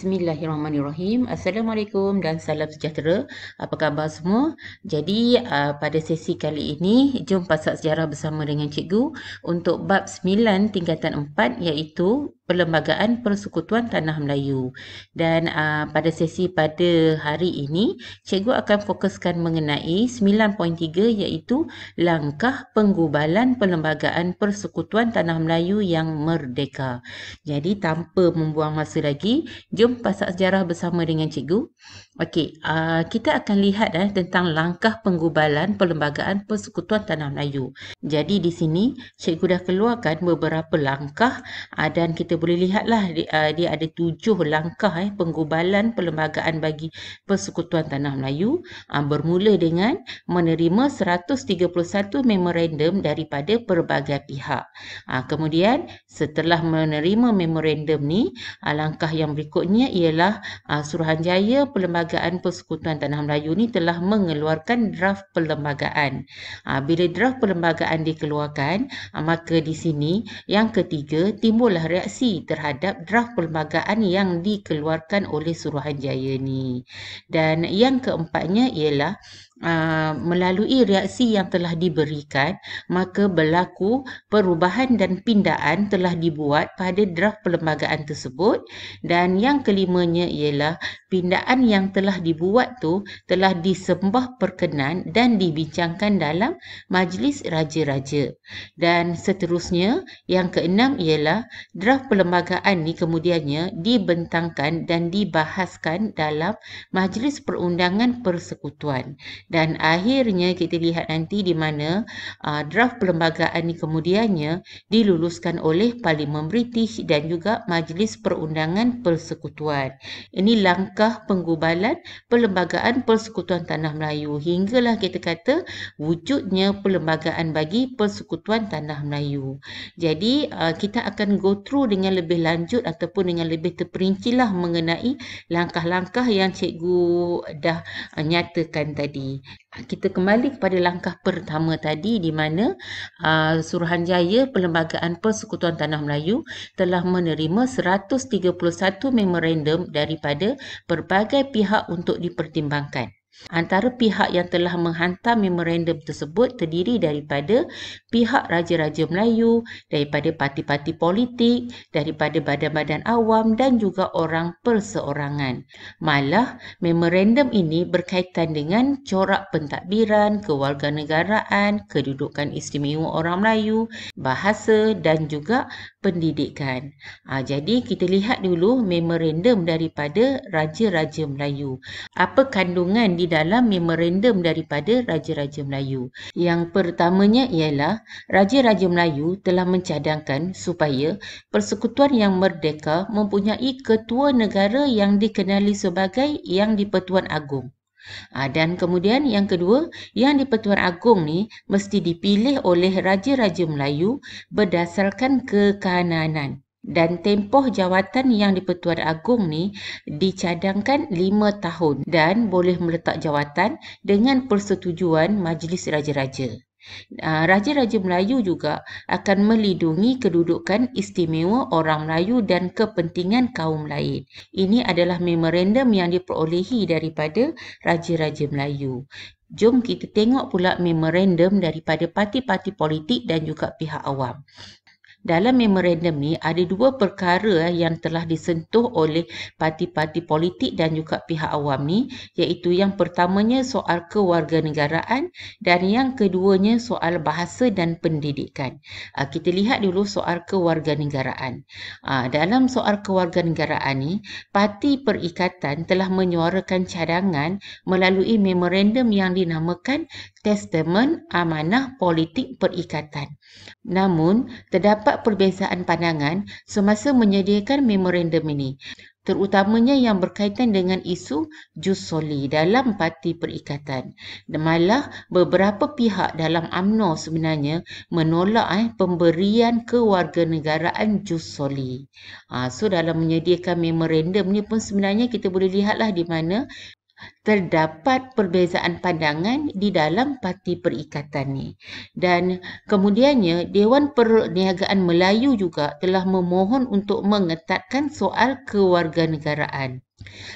Bismillahirrahmanirrahim. Assalamualaikum dan salam sejahtera. Apa khabar semua? Jadi uh, pada sesi kali ini, jom pasak sejarah bersama dengan cikgu untuk bab 9 tingkatan 4 iaitu Perlembagaan Persekutuan Tanah Melayu. Dan uh, pada sesi pada hari ini, cikgu akan fokuskan mengenai 9.3 iaitu langkah penggubalan Perlembagaan Persekutuan Tanah Melayu yang merdeka. Jadi tanpa membuang masa lagi, jom pasak sejarah bersama dengan cikgu. Okey, uh, kita akan lihat eh, tentang langkah penggubalan Perlembagaan Persekutuan Tanah Melayu. Jadi di sini, cikgu dah keluarkan beberapa langkah uh, dan kita boleh lihatlah dia, uh, dia ada tujuh langkah eh, penggubalan perlembagaan bagi Persekutuan Tanah Melayu uh, bermula dengan menerima 131 memorandum daripada pelbagai pihak. Uh, kemudian, setelah menerima memorandum ni, uh, langkah yang berikutnya ialah uh, Suruhanjaya Perlembagaan Perlembagaan Persekutuan Tanah Melayu ni telah mengeluarkan draft perlembagaan. Ha, bila draft perlembagaan dikeluarkan, ha, maka di sini yang ketiga timbullah reaksi terhadap draft perlembagaan yang dikeluarkan oleh Suruhanjaya ni. Dan yang keempatnya ialah Ah, melalui reaksi yang telah diberikan, maka berlaku perubahan dan pindaan telah dibuat pada draft perlembagaan tersebut dan yang kelimanya ialah pindaan yang telah dibuat tu telah disembah perkenan dan dibincangkan dalam majlis raja-raja. Dan seterusnya, yang keenam ialah draft perlembagaan ni kemudiannya dibentangkan dan dibahaskan dalam majlis perundangan persekutuan dan akhirnya kita lihat nanti di mana uh, draft perlembagaan ini kemudiannya diluluskan oleh Parlimen British dan juga Majlis Perundangan Persekutuan. Ini langkah penggubalan perlembagaan Persekutuan Tanah Melayu hinggalah kita kata wujudnya perlembagaan bagi Persekutuan Tanah Melayu. Jadi uh, kita akan go through dengan lebih lanjut ataupun dengan lebih terperincilah mengenai langkah-langkah yang cikgu dah uh, nyatakan tadi. Ah, kita kembali kepada langkah pertama tadi di mana uh, Suruhanjaya Perlembagaan Persekutuan Tanah Melayu telah menerima 131 memorandum daripada berbagai pihak untuk dipertimbangkan. Antara pihak yang telah menghantar memorandum tersebut terdiri daripada pihak Raja-Raja Melayu, daripada parti-parti politik, daripada badan-badan awam dan juga orang perseorangan. Malah, memorandum ini berkaitan dengan corak pentadbiran, kewarganegaraan, kedudukan istimewa orang Melayu, bahasa dan juga pendidikan. Ha, jadi kita lihat dulu memorandum daripada Raja-Raja Melayu. Apa kandungan di dalam memorandum daripada Raja-Raja Melayu? Yang pertamanya ialah Raja-Raja Melayu telah mencadangkan supaya persekutuan yang merdeka mempunyai ketua negara yang dikenali sebagai Yang di-Pertuan Agong. Ah, dan kemudian yang kedua, yang di-Pertuan Agong ni mesti dipilih oleh Raja-Raja Melayu berdasarkan kekananan. Dan tempoh jawatan yang di-Pertuan Agong ni dicadangkan 5 tahun dan boleh meletak jawatan dengan persetujuan Majlis Raja-Raja. Ah, raja-raja Melayu juga akan melindungi kedudukan istimewa orang Melayu dan kepentingan kaum lain. Ini adalah memorandum yang diperolehi daripada raja-raja Melayu. Jom kita tengok pula memorandum daripada parti-parti politik dan juga pihak awam. Dalam memorandum ni ada dua perkara yang telah disentuh oleh parti-parti politik dan juga pihak awam ni iaitu yang pertamanya soal kewarganegaraan dan yang keduanya soal bahasa dan pendidikan. Ah, kita lihat dulu soal kewarganegaraan. Ah, dalam soal kewarganegaraan ni, parti perikatan telah menyuarakan cadangan melalui memorandum yang dinamakan Testament Amanah Politik Perikatan. Namun, terdapat perbezaan pandangan semasa menyediakan memorandum ini, terutamanya yang berkaitan dengan isu jus soli dalam parti perikatan. Malah, beberapa pihak dalam UMNO sebenarnya menolak eh, pemberian kewarganegaraan jus soli. Ha, ah, so, dalam menyediakan memorandum ini pun sebenarnya kita boleh lihatlah di mana terdapat perbezaan pandangan di dalam parti perikatan ini. Dan kemudiannya, Dewan Perniagaan Melayu juga telah memohon untuk mengetatkan soal kewarganegaraan.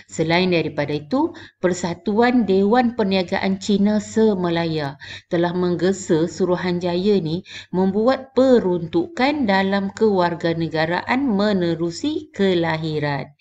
Selain daripada itu, Persatuan Dewan Perniagaan Cina Semelaya telah menggesa Suruhanjaya ini membuat peruntukan dalam kewarganegaraan menerusi kelahiran.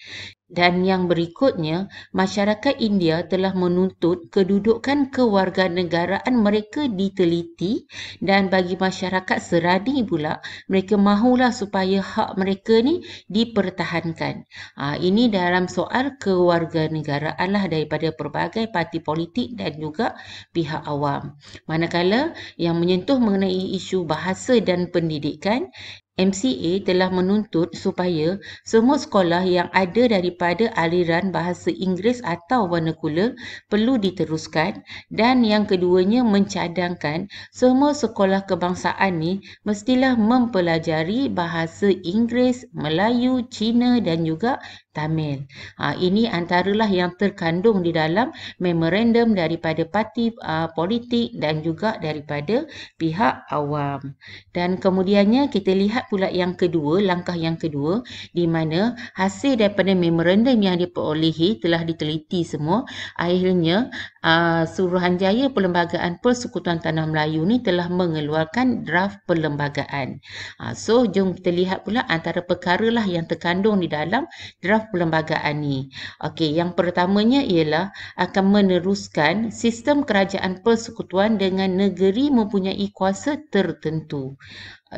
Dan yang berikutnya, masyarakat India telah menuntut kedudukan kewarganegaraan mereka diteliti dan bagi masyarakat seradi pula, mereka mahulah supaya hak mereka ni dipertahankan. Ha, ini dalam soal kewarganegaraan lah daripada pelbagai parti politik dan juga pihak awam. Manakala yang menyentuh mengenai isu bahasa dan pendidikan, MCA telah menuntut supaya semua sekolah yang ada daripada aliran bahasa Inggeris atau vernacular perlu diteruskan dan yang keduanya mencadangkan semua sekolah kebangsaan ini mestilah mempelajari bahasa Inggeris, Melayu, Cina dan juga Tamil. Ha, ini antaralah yang terkandung di dalam memorandum daripada parti uh, politik dan juga daripada pihak awam. Dan kemudiannya kita lihat pula yang kedua, langkah yang kedua di mana hasil daripada memorandum yang diperolehi telah diteliti semua. Akhirnya uh, Suruhanjaya Perlembagaan Persekutuan Tanah Melayu ni telah mengeluarkan draft perlembagaan. Ha, so jom kita lihat pula antara perkara lah yang terkandung di dalam draft saraf perlembagaan ni. Okey, yang pertamanya ialah akan meneruskan sistem kerajaan persekutuan dengan negeri mempunyai kuasa tertentu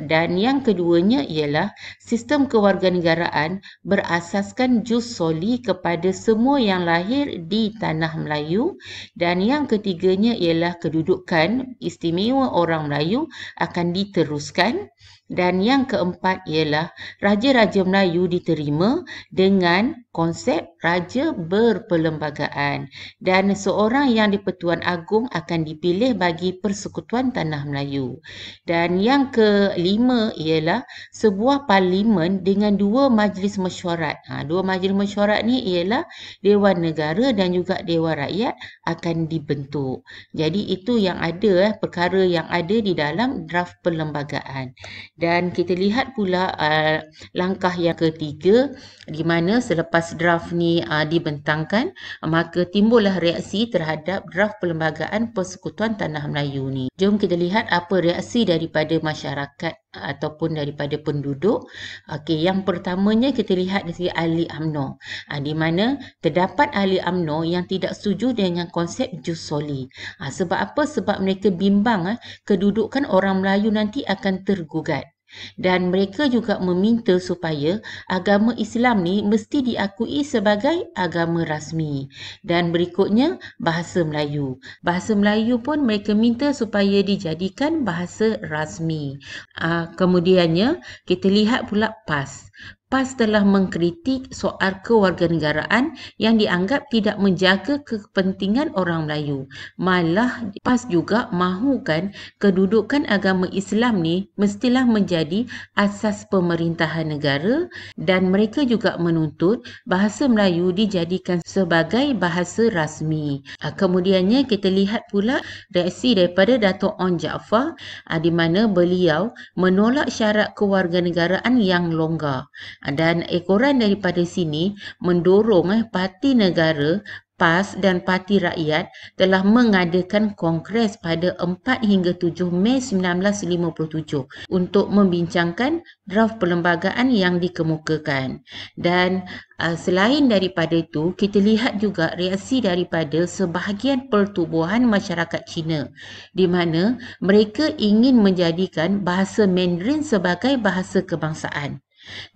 dan yang keduanya ialah sistem kewarganegaraan berasaskan jus soli kepada semua yang lahir di tanah Melayu dan yang ketiganya ialah kedudukan istimewa orang Melayu akan diteruskan dan yang keempat ialah raja-raja Melayu diterima dengan konsep raja berperlembagaan dan seorang yang dipertuan agung akan dipilih bagi persekutuan tanah Melayu dan yang ke kelima ialah sebuah parlimen dengan dua majlis mesyuarat. Ha, dua majlis mesyuarat ni ialah Dewan Negara dan juga Dewan Rakyat akan dibentuk. Jadi itu yang ada eh, perkara yang ada di dalam draft perlembagaan. Dan kita lihat pula uh, langkah yang ketiga di mana selepas draft ni uh, dibentangkan maka timbullah reaksi terhadap draft perlembagaan persekutuan tanah Melayu ni. Jom kita lihat apa reaksi daripada masyarakat ataupun daripada penduduk. Okey, yang pertamanya kita lihat di sini ahli amno. Ha, di mana terdapat ahli amno yang tidak setuju dengan konsep jus soli. Ha, sebab apa? Sebab mereka bimbang ha, kedudukan orang Melayu nanti akan tergugat dan mereka juga meminta supaya agama Islam ni mesti diakui sebagai agama rasmi dan berikutnya bahasa Melayu. Bahasa Melayu pun mereka minta supaya dijadikan bahasa rasmi. Aa, ah, kemudiannya kita lihat pula PAS. PAS telah mengkritik soal kewarganegaraan yang dianggap tidak menjaga kepentingan orang Melayu. Malah PAS juga mahukan kedudukan agama Islam ni mestilah menjadi asas pemerintahan negara dan mereka juga menuntut bahasa Melayu dijadikan sebagai bahasa rasmi. Ah, kemudiannya kita lihat pula reaksi daripada Dato' On Jaafar ah, di mana beliau menolak syarat kewarganegaraan yang longgar. Ah, dan ekoran daripada sini mendorong eh, parti negara PAS dan parti rakyat telah mengadakan kongres pada 4 hingga 7 Mei 1957 untuk membincangkan draft perlembagaan yang dikemukakan. Dan uh, selain daripada itu, kita lihat juga reaksi daripada sebahagian pertubuhan masyarakat Cina di mana mereka ingin menjadikan bahasa Mandarin sebagai bahasa kebangsaan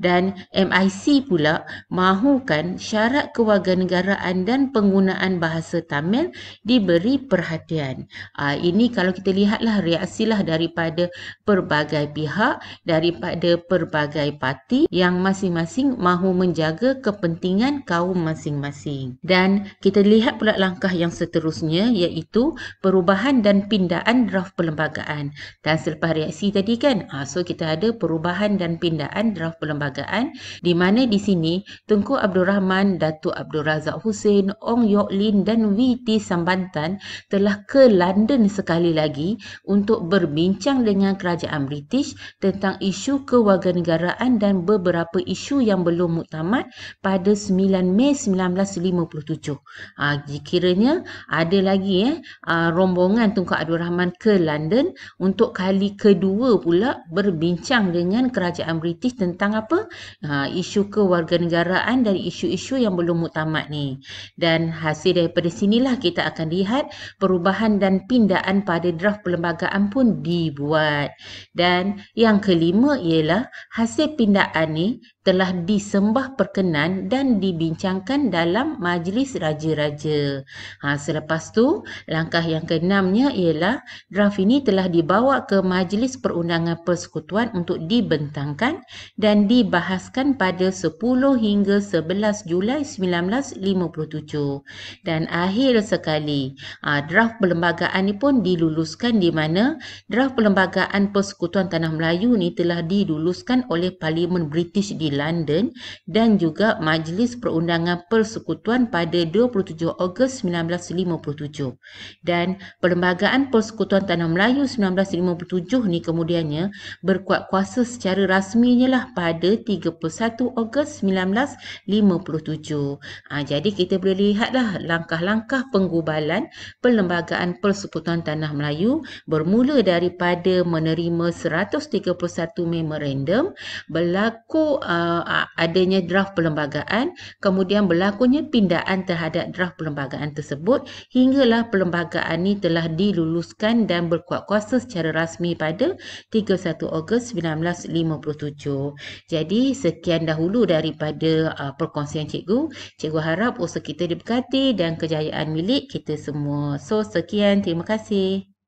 dan MIC pula mahukan syarat kewarganegaraan dan penggunaan bahasa Tamil diberi perhatian. Uh, ini kalau kita lihatlah reaksi lah daripada pelbagai pihak, daripada pelbagai parti yang masing-masing mahu menjaga kepentingan kaum masing-masing. Dan kita lihat pula langkah yang seterusnya iaitu perubahan dan pindaan draft perlembagaan. Dan selepas reaksi tadi kan, uh, so kita ada perubahan dan pindaan draft perlembagaan di mana di sini Tunku Abdul Rahman, Datuk Abdul Razak Hussein, Ong Yok Lin dan WT Sambantan telah ke London sekali lagi untuk berbincang dengan kerajaan British tentang isu kewarganegaraan dan beberapa isu yang belum muktamad pada 9 Mei 1957. Ha, dikiranya ada lagi eh, ha, rombongan Tunku Abdul Rahman ke London untuk kali kedua pula berbincang dengan kerajaan British tentang tentang apa? Ha, isu kewarganegaraan dan isu-isu yang belum mutamat ni. Dan hasil daripada sinilah kita akan lihat perubahan dan pindaan pada draft perlembagaan pun dibuat. Dan yang kelima ialah hasil pindaan ni telah disembah perkenan dan dibincangkan dalam majlis raja-raja. Ha, selepas tu, langkah yang keenamnya ialah draf ini telah dibawa ke majlis perundangan persekutuan untuk dibentangkan dan dibahaskan pada 10 hingga 11 Julai 1957. Dan akhir sekali, ha, draf perlembagaan ini pun diluluskan di mana draf perlembagaan persekutuan Tanah Melayu ini telah diluluskan oleh Parlimen British di London dan juga Majlis Perundangan Persekutuan pada 27 Ogos 1957. Dan Perlembagaan Persekutuan Tanah Melayu 1957 ni kemudiannya berkuat kuasa secara rasminya lah pada 31 Ogos 1957. Ha, jadi kita boleh lihatlah langkah-langkah penggubalan Perlembagaan Persekutuan Tanah Melayu bermula daripada menerima 131 memorandum berlaku uh, Eh, adanya draft perlembagaan, kemudian berlakunya pindaan terhadap draft perlembagaan tersebut hinggalah perlembagaan ini telah diluluskan dan berkuat kuasa secara rasmi pada 31 Ogos 1957. Jadi sekian dahulu daripada uh, perkongsian cikgu. Cikgu harap usaha kita diberkati dan kejayaan milik kita semua. So sekian, terima kasih.